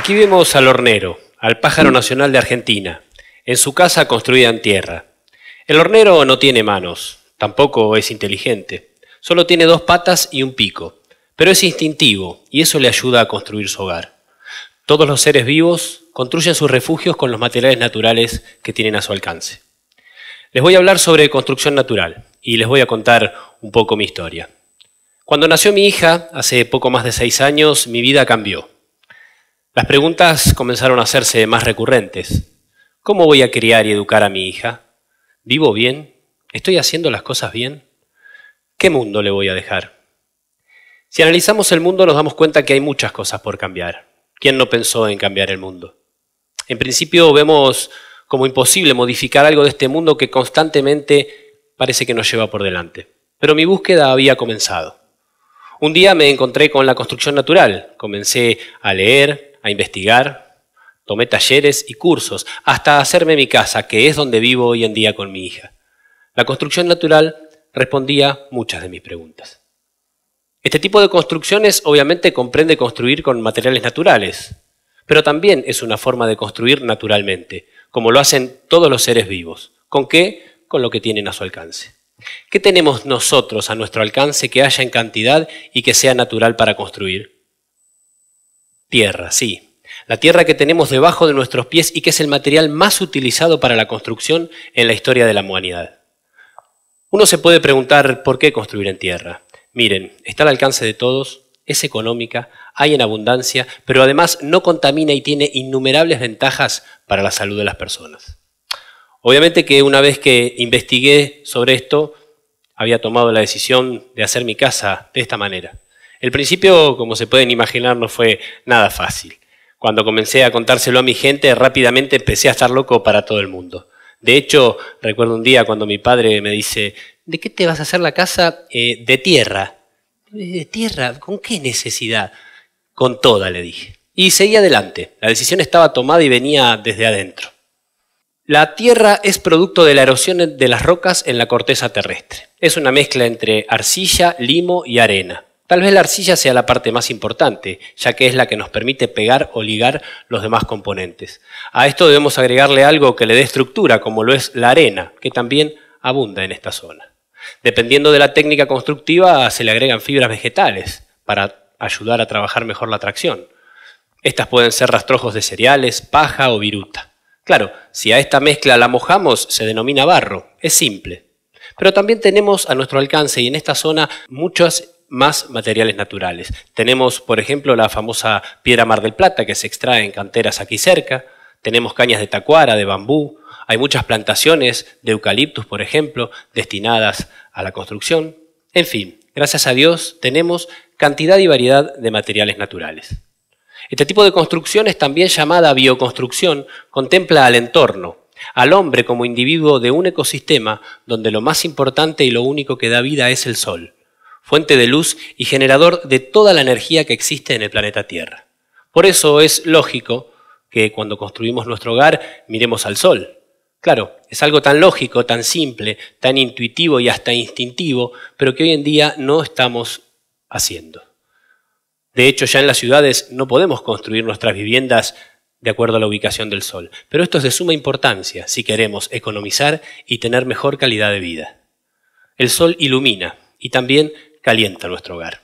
Aquí vemos al hornero, al pájaro nacional de Argentina, en su casa construida en tierra. El hornero no tiene manos, tampoco es inteligente, solo tiene dos patas y un pico, pero es instintivo y eso le ayuda a construir su hogar. Todos los seres vivos construyen sus refugios con los materiales naturales que tienen a su alcance. Les voy a hablar sobre construcción natural y les voy a contar un poco mi historia. Cuando nació mi hija, hace poco más de seis años, mi vida cambió. Las preguntas comenzaron a hacerse más recurrentes. ¿Cómo voy a criar y educar a mi hija? ¿Vivo bien? ¿Estoy haciendo las cosas bien? ¿Qué mundo le voy a dejar? Si analizamos el mundo nos damos cuenta que hay muchas cosas por cambiar. ¿Quién no pensó en cambiar el mundo? En principio vemos como imposible modificar algo de este mundo que constantemente parece que nos lleva por delante. Pero mi búsqueda había comenzado. Un día me encontré con la construcción natural. Comencé a leer, a investigar, tomé talleres y cursos, hasta hacerme mi casa, que es donde vivo hoy en día con mi hija. La construcción natural respondía muchas de mis preguntas. Este tipo de construcciones obviamente comprende construir con materiales naturales, pero también es una forma de construir naturalmente, como lo hacen todos los seres vivos. ¿Con qué? Con lo que tienen a su alcance. ¿Qué tenemos nosotros a nuestro alcance que haya en cantidad y que sea natural para construir? Tierra, sí. La tierra que tenemos debajo de nuestros pies y que es el material más utilizado para la construcción en la historia de la humanidad. Uno se puede preguntar por qué construir en tierra. Miren, está al alcance de todos, es económica, hay en abundancia, pero además no contamina y tiene innumerables ventajas para la salud de las personas. Obviamente que una vez que investigué sobre esto, había tomado la decisión de hacer mi casa de esta manera. El principio, como se pueden imaginar, no fue nada fácil. Cuando comencé a contárselo a mi gente, rápidamente empecé a estar loco para todo el mundo. De hecho, recuerdo un día cuando mi padre me dice, ¿de qué te vas a hacer la casa? Eh, de tierra. ¿De tierra? ¿Con qué necesidad? Con toda, le dije. Y seguí adelante. La decisión estaba tomada y venía desde adentro. La tierra es producto de la erosión de las rocas en la corteza terrestre. Es una mezcla entre arcilla, limo y arena. Tal vez la arcilla sea la parte más importante, ya que es la que nos permite pegar o ligar los demás componentes. A esto debemos agregarle algo que le dé estructura, como lo es la arena, que también abunda en esta zona. Dependiendo de la técnica constructiva, se le agregan fibras vegetales para ayudar a trabajar mejor la tracción. Estas pueden ser rastrojos de cereales, paja o viruta. Claro, si a esta mezcla la mojamos, se denomina barro. Es simple. Pero también tenemos a nuestro alcance y en esta zona muchas más materiales naturales. Tenemos, por ejemplo, la famosa piedra Mar del Plata que se extrae en canteras aquí cerca, tenemos cañas de tacuara, de bambú, hay muchas plantaciones de eucaliptus, por ejemplo, destinadas a la construcción. En fin, gracias a Dios tenemos cantidad y variedad de materiales naturales. Este tipo de construcción es también llamada bioconstrucción, contempla al entorno, al hombre como individuo de un ecosistema donde lo más importante y lo único que da vida es el sol fuente de luz y generador de toda la energía que existe en el planeta Tierra. Por eso es lógico que cuando construimos nuestro hogar miremos al sol. Claro, es algo tan lógico, tan simple, tan intuitivo y hasta instintivo, pero que hoy en día no estamos haciendo. De hecho, ya en las ciudades no podemos construir nuestras viviendas de acuerdo a la ubicación del sol, pero esto es de suma importancia si queremos economizar y tener mejor calidad de vida. El sol ilumina y también calienta nuestro hogar.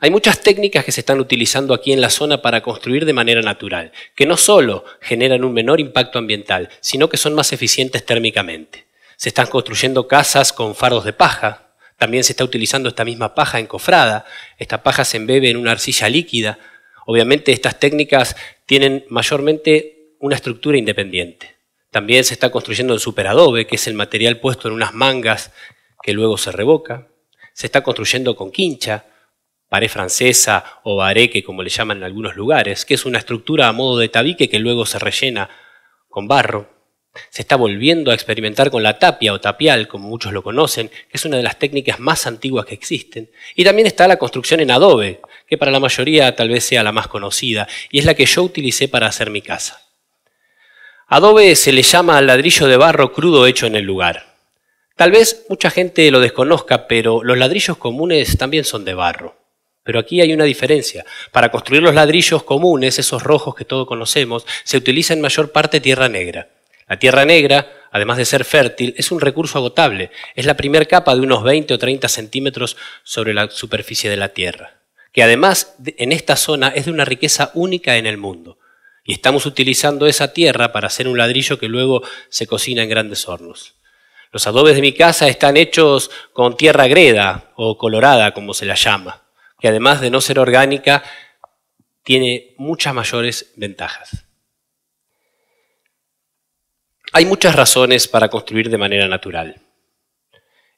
Hay muchas técnicas que se están utilizando aquí en la zona para construir de manera natural, que no solo generan un menor impacto ambiental, sino que son más eficientes térmicamente. Se están construyendo casas con fardos de paja, también se está utilizando esta misma paja encofrada, esta paja se embebe en una arcilla líquida. Obviamente estas técnicas tienen mayormente una estructura independiente. También se está construyendo el superadobe, que es el material puesto en unas mangas que luego se revoca se está construyendo con quincha, pared francesa o bareque, como le llaman en algunos lugares, que es una estructura a modo de tabique que luego se rellena con barro. Se está volviendo a experimentar con la tapia o tapial, como muchos lo conocen, que es una de las técnicas más antiguas que existen. Y también está la construcción en adobe, que para la mayoría tal vez sea la más conocida, y es la que yo utilicé para hacer mi casa. Adobe se le llama ladrillo de barro crudo hecho en el lugar. Tal vez mucha gente lo desconozca, pero los ladrillos comunes también son de barro. Pero aquí hay una diferencia. Para construir los ladrillos comunes, esos rojos que todos conocemos, se utiliza en mayor parte tierra negra. La tierra negra, además de ser fértil, es un recurso agotable. Es la primera capa de unos 20 o 30 centímetros sobre la superficie de la tierra, que además en esta zona es de una riqueza única en el mundo. Y estamos utilizando esa tierra para hacer un ladrillo que luego se cocina en grandes hornos. Los adobes de mi casa están hechos con tierra greda o colorada, como se la llama, que además de no ser orgánica, tiene muchas mayores ventajas. Hay muchas razones para construir de manera natural.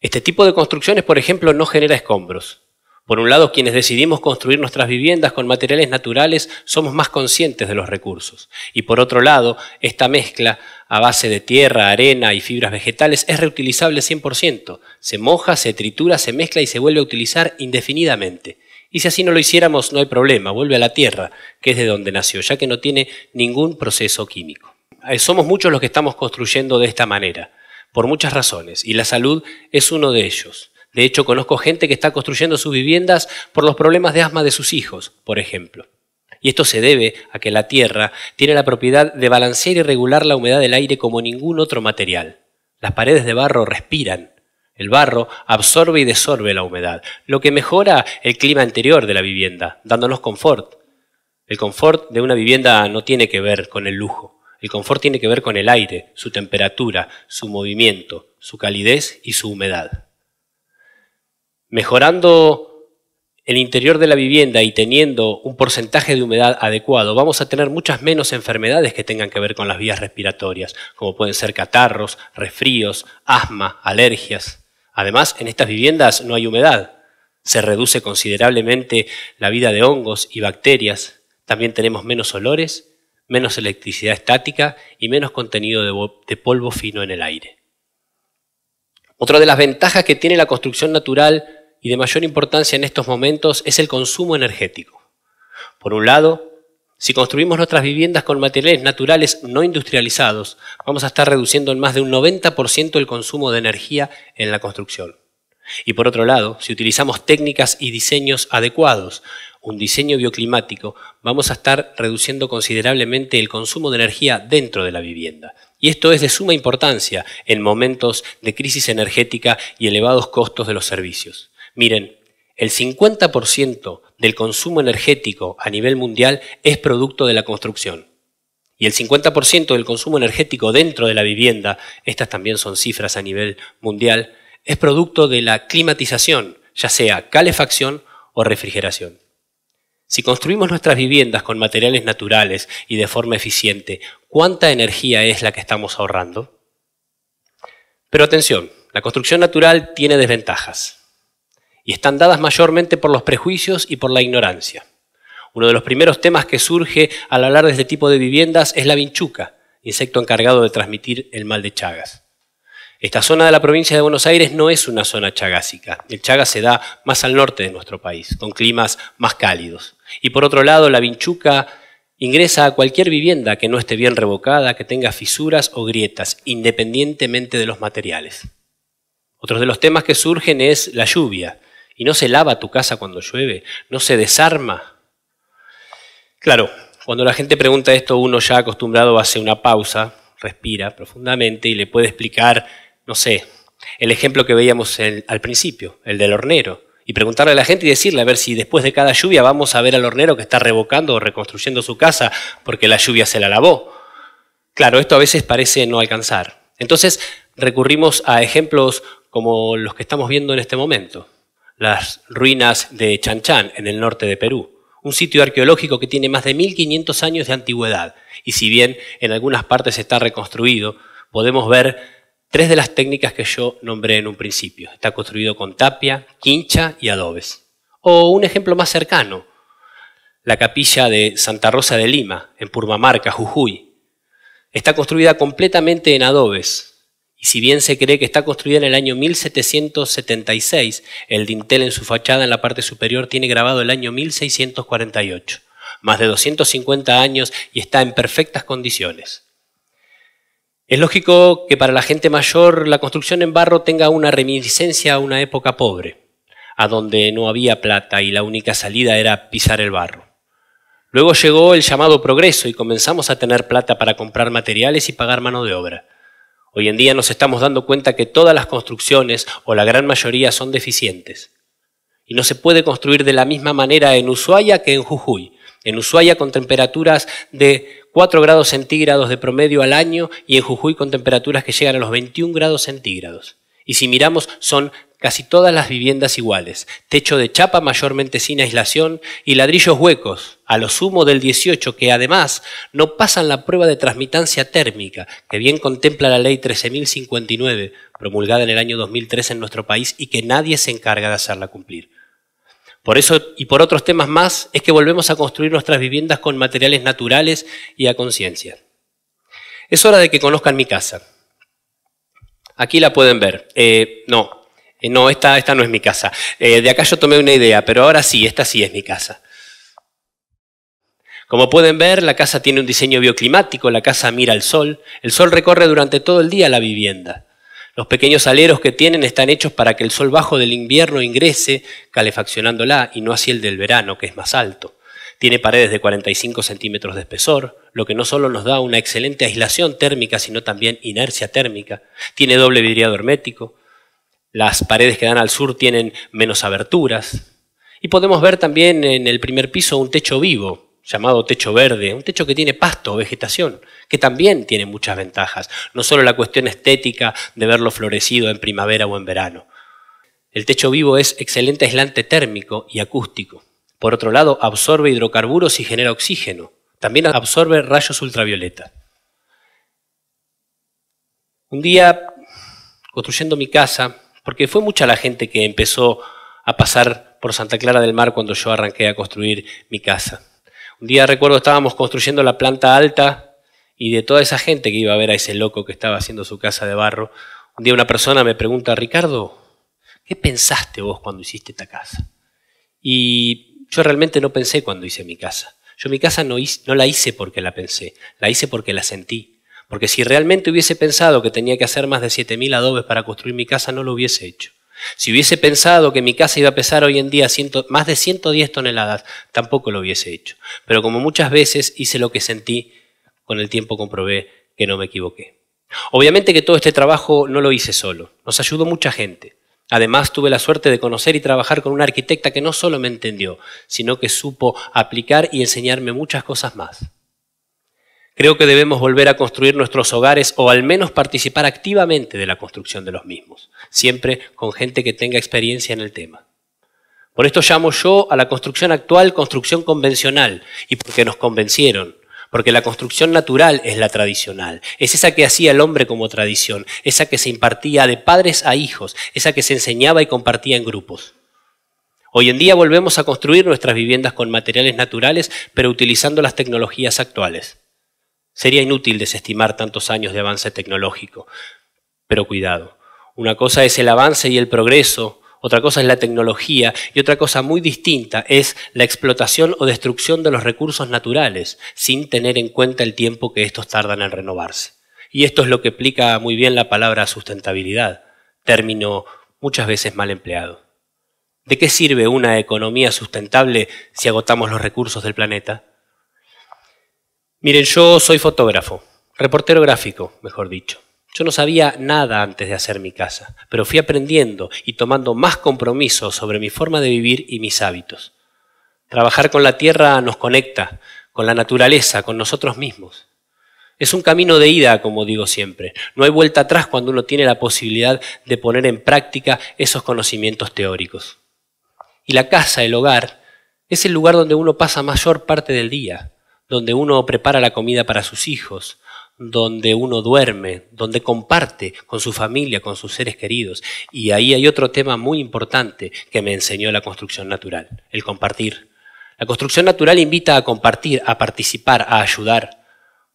Este tipo de construcciones, por ejemplo, no genera escombros. Por un lado, quienes decidimos construir nuestras viviendas con materiales naturales somos más conscientes de los recursos. Y por otro lado, esta mezcla a base de tierra, arena y fibras vegetales es reutilizable 100%. Se moja, se tritura, se mezcla y se vuelve a utilizar indefinidamente. Y si así no lo hiciéramos, no hay problema, vuelve a la tierra, que es de donde nació, ya que no tiene ningún proceso químico. Eh, somos muchos los que estamos construyendo de esta manera, por muchas razones, y la salud es uno de ellos. De hecho, conozco gente que está construyendo sus viviendas por los problemas de asma de sus hijos, por ejemplo. Y esto se debe a que la tierra tiene la propiedad de balancear y regular la humedad del aire como ningún otro material. Las paredes de barro respiran. El barro absorbe y desorbe la humedad, lo que mejora el clima interior de la vivienda, dándonos confort. El confort de una vivienda no tiene que ver con el lujo. El confort tiene que ver con el aire, su temperatura, su movimiento, su calidez y su humedad mejorando el interior de la vivienda y teniendo un porcentaje de humedad adecuado, vamos a tener muchas menos enfermedades que tengan que ver con las vías respiratorias, como pueden ser catarros, resfríos, asma, alergias. Además, en estas viviendas no hay humedad. Se reduce considerablemente la vida de hongos y bacterias. También tenemos menos olores, menos electricidad estática y menos contenido de, de polvo fino en el aire. Otra de las ventajas que tiene la construcción natural y de mayor importancia en estos momentos es el consumo energético. Por un lado, si construimos nuestras viviendas con materiales naturales no industrializados, vamos a estar reduciendo en más de un 90% el consumo de energía en la construcción. Y por otro lado, si utilizamos técnicas y diseños adecuados, un diseño bioclimático, vamos a estar reduciendo considerablemente el consumo de energía dentro de la vivienda. Y esto es de suma importancia en momentos de crisis energética y elevados costos de los servicios. Miren, el 50% del consumo energético a nivel mundial es producto de la construcción. Y el 50% del consumo energético dentro de la vivienda, estas también son cifras a nivel mundial, es producto de la climatización, ya sea calefacción o refrigeración. Si construimos nuestras viviendas con materiales naturales y de forma eficiente, ¿cuánta energía es la que estamos ahorrando? Pero atención, la construcción natural tiene desventajas y están dadas mayormente por los prejuicios y por la ignorancia. Uno de los primeros temas que surge al hablar de este tipo de viviendas es la vinchuca, insecto encargado de transmitir el mal de Chagas. Esta zona de la provincia de Buenos Aires no es una zona chagásica. El Chagas se da más al norte de nuestro país, con climas más cálidos. Y por otro lado, la vinchuca ingresa a cualquier vivienda que no esté bien revocada, que tenga fisuras o grietas, independientemente de los materiales. Otro de los temas que surgen es la lluvia, y no se lava tu casa cuando llueve, no se desarma. Claro, cuando la gente pregunta esto, uno ya acostumbrado hace una pausa, respira profundamente y le puede explicar, no sé, el ejemplo que veíamos al principio, el del hornero, y preguntarle a la gente y decirle a ver si después de cada lluvia vamos a ver al hornero que está revocando o reconstruyendo su casa porque la lluvia se la lavó. Claro, esto a veces parece no alcanzar. Entonces recurrimos a ejemplos como los que estamos viendo en este momento las ruinas de Chanchán, en el norte de Perú, un sitio arqueológico que tiene más de 1500 años de antigüedad, y si bien en algunas partes está reconstruido, podemos ver tres de las técnicas que yo nombré en un principio. Está construido con tapia, quincha y adobes. O un ejemplo más cercano, la capilla de Santa Rosa de Lima, en Purmamarca, Jujuy. Está construida completamente en adobes, y si bien se cree que está construida en el año 1776, el dintel en su fachada en la parte superior tiene grabado el año 1648, más de 250 años y está en perfectas condiciones. Es lógico que para la gente mayor la construcción en barro tenga una reminiscencia a una época pobre, a donde no había plata y la única salida era pisar el barro. Luego llegó el llamado progreso y comenzamos a tener plata para comprar materiales y pagar mano de obra. Hoy en día nos estamos dando cuenta que todas las construcciones o la gran mayoría son deficientes. Y no se puede construir de la misma manera en Ushuaia que en Jujuy. En Ushuaia con temperaturas de 4 grados centígrados de promedio al año y en Jujuy con temperaturas que llegan a los 21 grados centígrados. Y si miramos, son casi todas las viviendas iguales, techo de chapa mayormente sin aislación y ladrillos huecos, a lo sumo del 18, que además no pasan la prueba de transmitancia térmica, que bien contempla la ley 13.059, promulgada en el año 2003 en nuestro país y que nadie se encarga de hacerla cumplir. Por eso y por otros temas más es que volvemos a construir nuestras viviendas con materiales naturales y a conciencia. Es hora de que conozcan mi casa. Aquí la pueden ver. Eh, no, eh, no, esta, esta no es mi casa. Eh, de acá yo tomé una idea, pero ahora sí, esta sí es mi casa. Como pueden ver, la casa tiene un diseño bioclimático, la casa mira al sol, el sol recorre durante todo el día la vivienda. Los pequeños aleros que tienen están hechos para que el sol bajo del invierno ingrese, calefaccionándola, y no así el del verano, que es más alto. Tiene paredes de 45 centímetros de espesor, lo que no solo nos da una excelente aislación térmica, sino también inercia térmica. Tiene doble vidriado hermético, las paredes que dan al sur tienen menos aberturas. Y podemos ver también en el primer piso un techo vivo, llamado techo verde, un techo que tiene pasto, o vegetación, que también tiene muchas ventajas. No solo la cuestión estética de verlo florecido en primavera o en verano. El techo vivo es excelente aislante térmico y acústico. Por otro lado, absorbe hidrocarburos y genera oxígeno. También absorbe rayos ultravioleta. Un día, construyendo mi casa, porque fue mucha la gente que empezó a pasar por Santa Clara del Mar cuando yo arranqué a construir mi casa. Un día recuerdo estábamos construyendo la planta alta y de toda esa gente que iba a ver a ese loco que estaba haciendo su casa de barro, un día una persona me pregunta, Ricardo, ¿qué pensaste vos cuando hiciste esta casa? Y yo realmente no pensé cuando hice mi casa. Yo mi casa no, no la hice porque la pensé, la hice porque la sentí. Porque si realmente hubiese pensado que tenía que hacer más de 7.000 adobes para construir mi casa, no lo hubiese hecho. Si hubiese pensado que mi casa iba a pesar hoy en día más de 110 toneladas, tampoco lo hubiese hecho. Pero como muchas veces hice lo que sentí, con el tiempo comprobé que no me equivoqué. Obviamente que todo este trabajo no lo hice solo, nos ayudó mucha gente. Además tuve la suerte de conocer y trabajar con una arquitecta que no solo me entendió, sino que supo aplicar y enseñarme muchas cosas más. Creo que debemos volver a construir nuestros hogares o al menos participar activamente de la construcción de los mismos, siempre con gente que tenga experiencia en el tema. Por esto llamo yo a la construcción actual construcción convencional y porque nos convencieron, porque la construcción natural es la tradicional, es esa que hacía el hombre como tradición, esa que se impartía de padres a hijos, esa que se enseñaba y compartía en grupos. Hoy en día volvemos a construir nuestras viviendas con materiales naturales, pero utilizando las tecnologías actuales. Sería inútil desestimar tantos años de avance tecnológico, pero cuidado. Una cosa es el avance y el progreso, otra cosa es la tecnología y otra cosa muy distinta es la explotación o destrucción de los recursos naturales sin tener en cuenta el tiempo que estos tardan en renovarse. Y esto es lo que explica muy bien la palabra sustentabilidad, término muchas veces mal empleado. ¿De qué sirve una economía sustentable si agotamos los recursos del planeta? Miren, yo soy fotógrafo, reportero gráfico, mejor dicho. Yo no sabía nada antes de hacer mi casa, pero fui aprendiendo y tomando más compromiso sobre mi forma de vivir y mis hábitos. Trabajar con la tierra nos conecta, con la naturaleza, con nosotros mismos. Es un camino de ida, como digo siempre. No hay vuelta atrás cuando uno tiene la posibilidad de poner en práctica esos conocimientos teóricos. Y la casa, el hogar, es el lugar donde uno pasa mayor parte del día, donde uno prepara la comida para sus hijos, donde uno duerme, donde comparte con su familia, con sus seres queridos. Y ahí hay otro tema muy importante que me enseñó la construcción natural, el compartir. La construcción natural invita a compartir, a participar, a ayudar.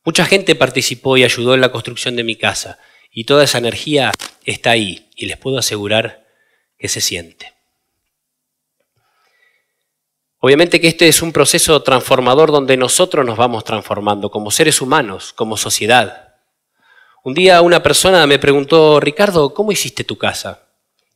Mucha gente participó y ayudó en la construcción de mi casa, y toda esa energía está ahí, y les puedo asegurar que se siente. Obviamente que este es un proceso transformador donde nosotros nos vamos transformando como seres humanos, como sociedad. Un día una persona me preguntó, Ricardo, ¿cómo hiciste tu casa?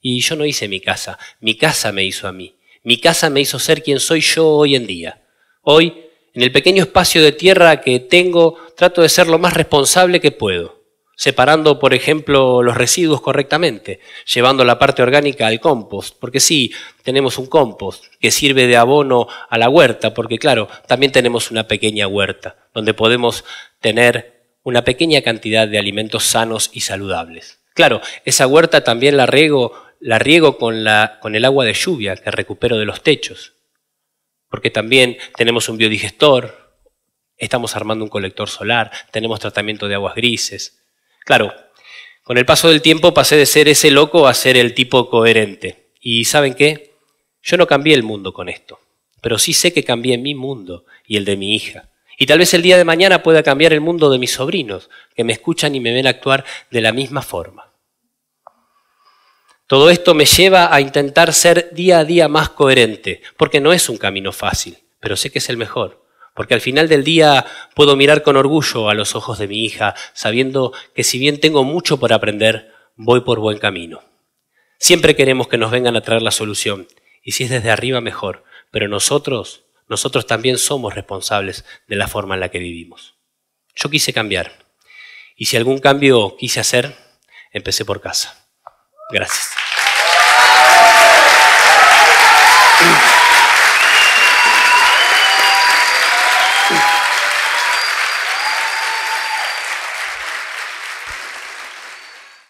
Y yo no hice mi casa, mi casa me hizo a mí, mi casa me hizo ser quien soy yo hoy en día. Hoy, en el pequeño espacio de tierra que tengo, trato de ser lo más responsable que puedo separando, por ejemplo, los residuos correctamente, llevando la parte orgánica al compost, porque sí, tenemos un compost que sirve de abono a la huerta, porque claro, también tenemos una pequeña huerta, donde podemos tener una pequeña cantidad de alimentos sanos y saludables. Claro, esa huerta también la riego, con, con el agua de lluvia que recupero de los techos, porque también tenemos un biodigestor, estamos armando un colector solar, tenemos tratamiento de aguas grises, Claro, con el paso del tiempo pasé de ser ese loco a ser el tipo coherente. Y ¿saben qué? Yo no cambié el mundo con esto, pero sí sé que cambié mi mundo y el de mi hija. Y tal vez el día de mañana pueda cambiar el mundo de mis sobrinos, que me escuchan y me ven actuar de la misma forma. Todo esto me lleva a intentar ser día a día más coherente, porque no es un camino fácil, pero sé que es el mejor. Porque al final del día puedo mirar con orgullo a los ojos de mi hija, sabiendo que si bien tengo mucho por aprender, voy por buen camino. Siempre queremos que nos vengan a traer la solución, y si es desde arriba mejor, pero nosotros, nosotros también somos responsables de la forma en la que vivimos. Yo quise cambiar, y si algún cambio quise hacer, empecé por casa. Gracias.